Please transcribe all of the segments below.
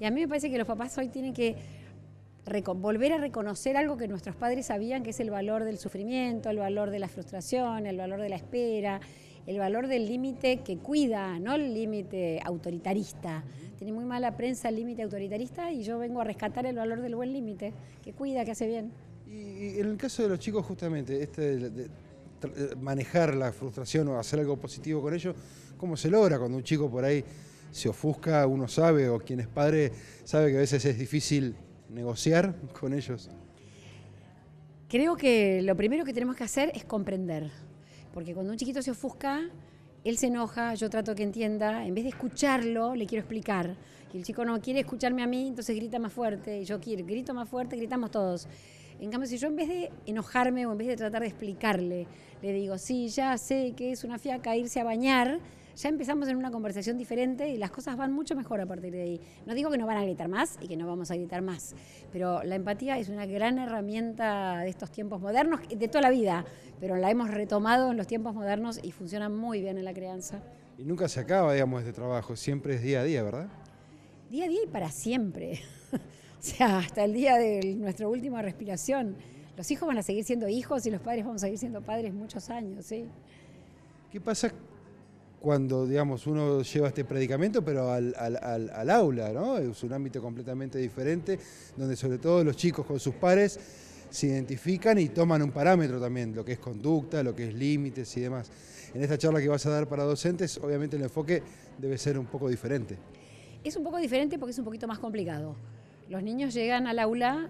Y a mí me parece que los papás hoy tienen que volver a reconocer algo que nuestros padres sabían, que es el valor del sufrimiento, el valor de la frustración, el valor de la espera, el valor del límite que cuida, no el límite autoritarista. Tiene muy mala prensa el límite autoritarista y yo vengo a rescatar el valor del buen límite, que cuida, que hace bien. Y, en el caso de los chicos, justamente, este de eh, manejar la frustración o hacer algo positivo con ellos, ¿cómo se logra cuando un chico por ahí se ofusca, uno sabe, o quien es padre sabe que a veces es difícil negociar con ellos? Creo que lo primero que tenemos que hacer es comprender, porque cuando un chiquito se ofusca, él se enoja, yo trato que entienda, en vez de escucharlo, le quiero explicar. Y el chico no quiere escucharme a mí, entonces grita más fuerte, y yo quiero, grito más fuerte, gritamos todos. En cambio, si yo en vez de enojarme o en vez de tratar de explicarle, le digo, sí, ya sé que es una fiaca irse a bañar, ya empezamos en una conversación diferente y las cosas van mucho mejor a partir de ahí. No digo que no van a gritar más y que no vamos a gritar más, pero la empatía es una gran herramienta de estos tiempos modernos, de toda la vida, pero la hemos retomado en los tiempos modernos y funciona muy bien en la crianza. Y nunca se acaba, digamos, este trabajo, siempre es día a día, ¿verdad? Día a día y para siempre. o sea, hasta el día de nuestra última respiración. Los hijos van a seguir siendo hijos y los padres vamos a seguir siendo padres muchos años, ¿sí? ¿Qué pasa cuando, digamos, uno lleva este predicamento, pero al, al, al, aula, ¿no? Es un ámbito completamente diferente, donde sobre todo los chicos con sus pares se identifican y toman un parámetro también, lo que es conducta, lo que es límites y demás. En esta charla que vas a dar para docentes, obviamente el enfoque debe ser un poco diferente. Es un poco diferente porque es un poquito más complicado. Los niños llegan al aula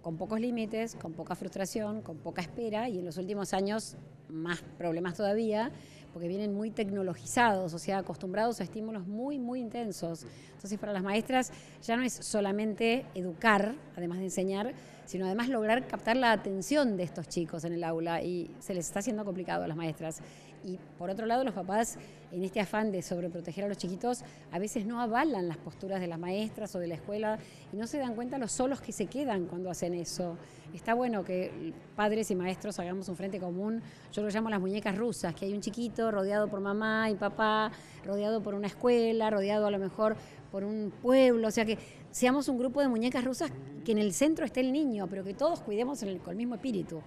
con pocos límites, con poca frustración, con poca espera y en los últimos años más problemas todavía porque vienen muy tecnologizados, o sea, acostumbrados a estímulos muy, muy intensos. Entonces, para las maestras ya no es solamente educar, además de enseñar, sino además lograr captar la atención de estos chicos en el aula y se les está haciendo complicado a las maestras. Y por otro lado, los papás, en este afán de sobreproteger a los chiquitos, a veces no avalan las posturas de las maestras o de la escuela y no se dan cuenta los solos que se quedan cuando hacen eso. Está bueno que padres y maestros hagamos un frente común, yo lo llamo las muñecas rusas, que hay un chiquito rodeado por mamá y papá, rodeado por una escuela, rodeado a lo mejor por un pueblo, o sea que seamos un grupo de muñecas rusas que en el centro esté el niño, pero que todos cuidemos el, con el mismo espíritu.